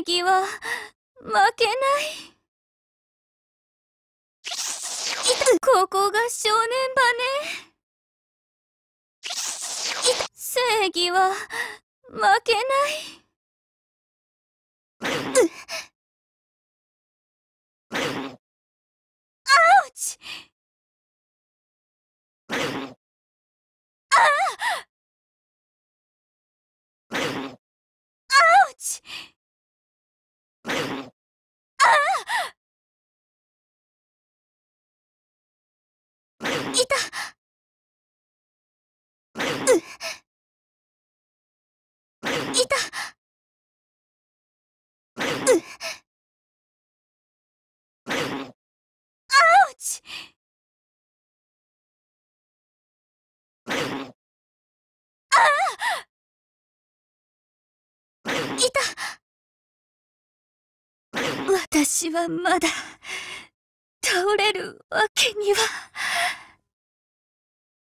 ネギは負けないここが正念場ね正義は負けないいたアウチああいた私はまだ倒れるわけには。